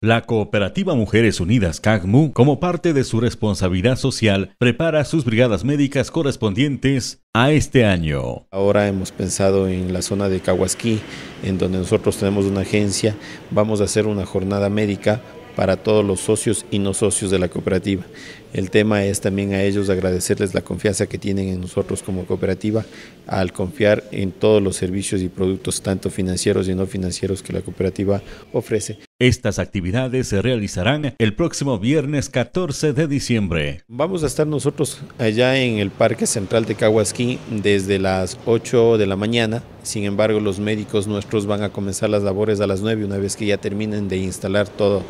La cooperativa Mujeres Unidas CAGMU, como parte de su responsabilidad social, prepara sus brigadas médicas correspondientes a este año. Ahora hemos pensado en la zona de Kawaski, en donde nosotros tenemos una agencia, vamos a hacer una jornada médica para todos los socios y no socios de la cooperativa. El tema es también a ellos agradecerles la confianza que tienen en nosotros como cooperativa al confiar en todos los servicios y productos, tanto financieros y no financieros, que la cooperativa ofrece. Estas actividades se realizarán el próximo viernes 14 de diciembre. Vamos a estar nosotros allá en el Parque Central de Caguasquí desde las 8 de la mañana. Sin embargo, los médicos nuestros van a comenzar las labores a las 9 una vez que ya terminen de instalar todo,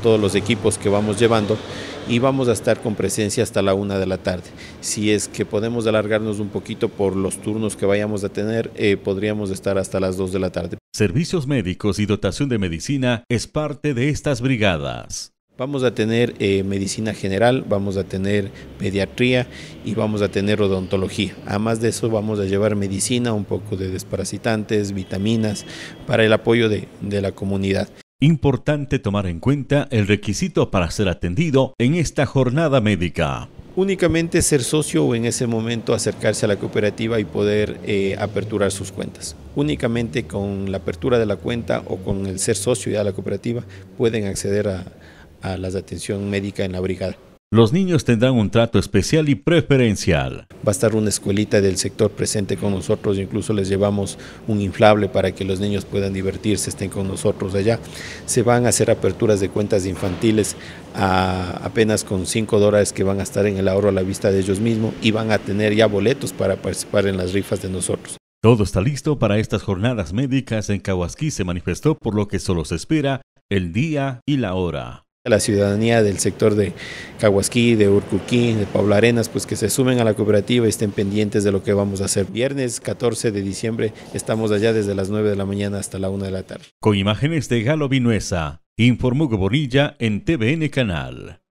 todos los equipos que vamos llevando y vamos a estar con presencia hasta la una de la tarde. Si es que podemos alargarnos un poquito por los turnos que vayamos a tener, eh, podríamos estar hasta las dos de la tarde. Servicios médicos y dotación de medicina es parte de estas brigadas. Vamos a tener eh, medicina general, vamos a tener pediatría y vamos a tener odontología. Además de eso vamos a llevar medicina, un poco de desparasitantes, vitaminas para el apoyo de la comunidad. Importante tomar en cuenta el requisito para ser atendido en esta jornada médica. Únicamente ser socio o en ese momento acercarse a la cooperativa y poder eh, aperturar sus cuentas. Únicamente con la apertura de la cuenta o con el ser socio ya de la cooperativa pueden acceder a, a la atención médica en la brigada. Los niños tendrán un trato especial y preferencial. Va a estar una escuelita del sector presente con nosotros, incluso les llevamos un inflable para que los niños puedan divertirse, estén con nosotros allá. Se van a hacer aperturas de cuentas infantiles a apenas con 5 dólares que van a estar en el ahorro a la vista de ellos mismos y van a tener ya boletos para participar en las rifas de nosotros. Todo está listo para estas jornadas médicas en Cahuasquí se manifestó por lo que solo se espera el día y la hora la ciudadanía del sector de Caguasquí, de Urcuquí, de Pablo Arenas, pues que se sumen a la cooperativa y estén pendientes de lo que vamos a hacer. Viernes 14 de diciembre estamos allá desde las 9 de la mañana hasta la 1 de la tarde. Con imágenes de Galo Vinuesa, informó Goborilla en TVN Canal.